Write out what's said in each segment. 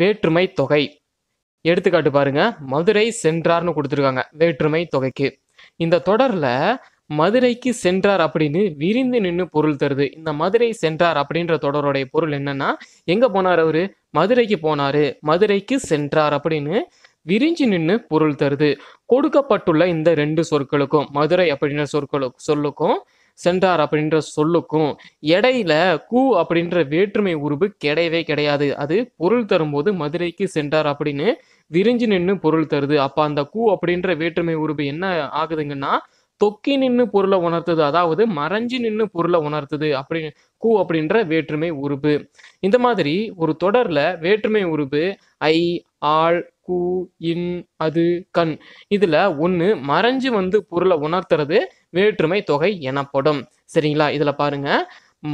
வேற்றுமை தொகை எடுத்துக்காட்டு பாருங்க மதுரை சென்றார்னு கொடுத்துருக்காங்க வேற்றுமை தொகைக்கு இந்த தொடர்ல மதுரைக்கு சென்றார் அப்படின்னு விரிந்து நின்று பொருள் தருது இந்த மதுரை சென்றார் அப்படின்ற தொடருடைய பொருள் என்னன்னா எங்க போனார் அவரு மதுரைக்கு போனாரு மதுரைக்கு சென்றார் அப்படின்னு விரிஞ்சு நின்று பொருள் தருது கொடுக்கப்பட்டுள்ள இந்த ரெண்டு சொற்களுக்கும் மதுரை அப்படின்ற சொற்களுக்கு சொல்லுக்கும் சென்றார் அப்படின்ற சொல்லுக்கும் இடையில கூ அப்படின்ற வேற்றுமை உருவு கிடையவே கிடையாது அது பொருள் தரும்போது மதுரைக்கு சென்றார் அப்படின்னு விரிஞ்சு நின்று பொருள் தருது அப்போ அந்த கூ அப்படின்ற வேற்றுமை உருவு என்ன ஆகுதுங்கன்னா தொக்கி நின்று பொருளை உணர்த்துது அதாவது மறைஞ்சு நின்று பொருளை உணர்த்துது அப்படி கூ அப்படின்ற வேற்றுமை உருவு இந்த மாதிரி ஒரு தொடரில் வேற்றுமை உருவு ஐ ஆள் கூ இன் அது கண் இதில் ஒன்று மறைஞ்சு வந்து பொருளை உணர்த்துறது வேற்றுமை தொகை எனப்படும் சரிங்களா இதில் பாருங்க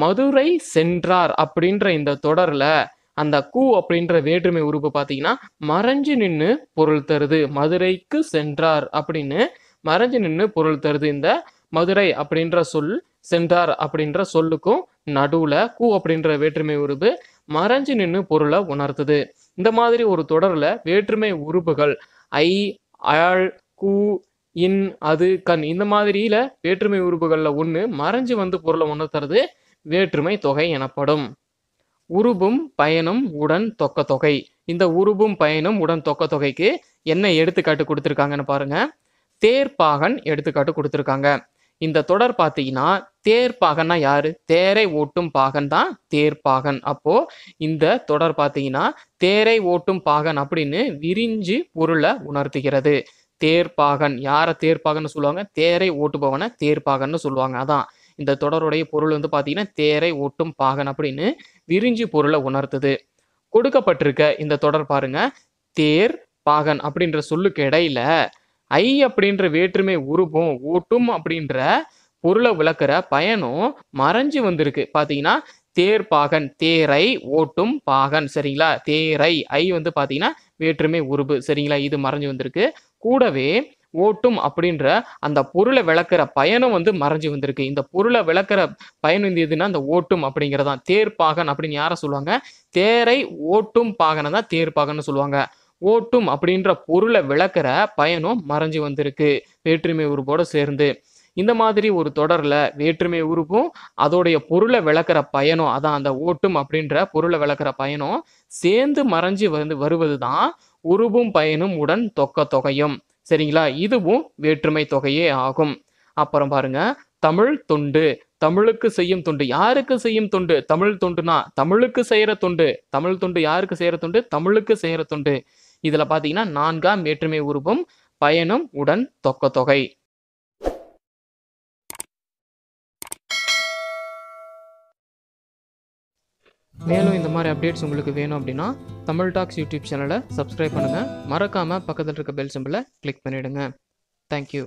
மதுரை சென்றார் அப்படின்ற இந்த தொடரில் அந்த கூ அப்படின்ற வேற்றுமை உறுப்பு பார்த்தீங்கன்னா மறைஞ்சு நின்று பொருள் தருது மதுரைக்கு சென்றார் அப்படின்னு மறைஞ்சு நின்று பொருள் தருது இந்த மதுரை அப்படின்ற சொல் சென்றார் அப்படின்ற சொல்லுக்கும் நடுவில் கூ அப்படின்ற வேற்றுமை உறுப்பு மறைஞ்சு நின்று பொருளை உணர்த்துது இந்த மாதிரி ஒரு தொடரில் வேற்றுமை உறுப்புகள் ஐ அயாள் கு இன் அது கண் இந்த மாதிரியில வேற்றுமை உறுப்புகளில் ஒன்று மறைஞ்சு வந்து பொருளை உணர்த்துறது வேற்றுமை தொகை எனப்படும் உருபும் பயனும் உடன் தொக்க தொகை இந்த உருபும் பயனும் உடன் தொக்க தொகைக்கு என்ன எடுத்துக்காட்டு கொடுத்துருக்காங்கன்னு பாருங்க தேர்ப்பாகன் எடுத்துக்காட்டு கொடுத்துருக்காங்க இந்த தொடர் பார்த்தீங்கன்னா பாகன்னா யாரு தேரை ஓட்டும் பாகன் தான் பாகன் அப்போ இந்த தொடர் பார்த்தீங்கன்னா தேரை ஓட்டும் பாகன் அப்படின்னு விரிஞ்சு பொருளை உணர்த்துகிறது தேர்ப்பாகன் யாரை தேர்ப்பாகன்னு சொல்லுவாங்க தேரை ஓட்டுபவனை தேர்ப்பாகன்னு சொல்லுவாங்க அதான் இந்த தொடருடைய பொருள் வந்து பார்த்தீங்கன்னா தேரை ஓட்டும் பாகன் அப்படின்னு விரிஞ்சு பொருளை உணர்த்துது கொடுக்கப்பட்டிருக்க இந்த தொடர் பாருங்க தேர் பாகன் அப்படின்ற சொல்லுக்கு இடையில ஐ அப்படின்ற வேற்றுமை உருவம் ஓட்டும் அப்படின்ற பொருளை விளக்குற பயனும் மறைஞ்சு வந்திருக்கு பார்த்தீங்கன்னா தேர் பாகன் தேரை ஓட்டும் பாகன் சரிங்களா தேரை ஐ வந்து பார்த்தீங்கன்னா வேற்றுமை உருபு சரிங்களா இது மறைஞ்சு வந்திருக்கு கூடவே ஓட்டும் அப்படின்ற அந்த பொருளை விளக்குற பயனும் வந்து மறைஞ்சு வந்திருக்கு இந்த பொருளை விளக்குற பயன் வந்து எதுனா அந்த ஓட்டும் அப்படிங்கிறதான் தேர் பாகன் அப்படின்னு யாரை சொல்லுவாங்க தேரை ஓட்டும் பாகனை தான் தேர் பாகன்னு சொல்லுவாங்க ஓட்டும் அப்படின்ற பொருளை விளக்கிற பயனும் மறைஞ்சு வந்திருக்கு வேற்றுமை உருவோட சேர்ந்து இந்த மாதிரி ஒரு தொடரில் வேற்றுமை உருவும் அதோடைய பொருளை விளக்குற பயனும் அதான் அந்த ஓட்டும் அப்படின்ற பொருளை விளக்குற பயனும் சேர்ந்து மறைஞ்சு வந்து வருவது தான் உருவும் பயனும் உடன் தொக்க தொகையும் சரிங்களா இதுவும் வேற்றுமை தொகையே ஆகும் அப்புறம் பாருங்க தமிழ் தொண்டு தமிழுக்கு செய்யும் தொண்டு யாருக்கு செய்யும் தொண்டு தமிழ் தொண்டுனா தமிழுக்கு செய்யற தொண்டு தமிழ் தொண்டு யாருக்கு செய்யற தொண்டு தமிழுக்கு செய்யற தொண்டு இதில் பார்த்தீங்கன்னா நான்காம் வேற்றுமை உருவம் பயணம் உடன் தொக்க தொகை மேலும் இந்த மாதிரி அப்டேட்ஸ் உங்களுக்கு வேணும் அப்படின்னா தமிழ் டாக்ஸ் யூடியூப் சேனலை சப்ஸ்கிரைப் பண்ணுங்கள் மறக்காமல் பக்கத்தில் இருக்க பெல் சிம்பிளை கிளிக் பண்ணிவிடுங்க தேங்க்யூ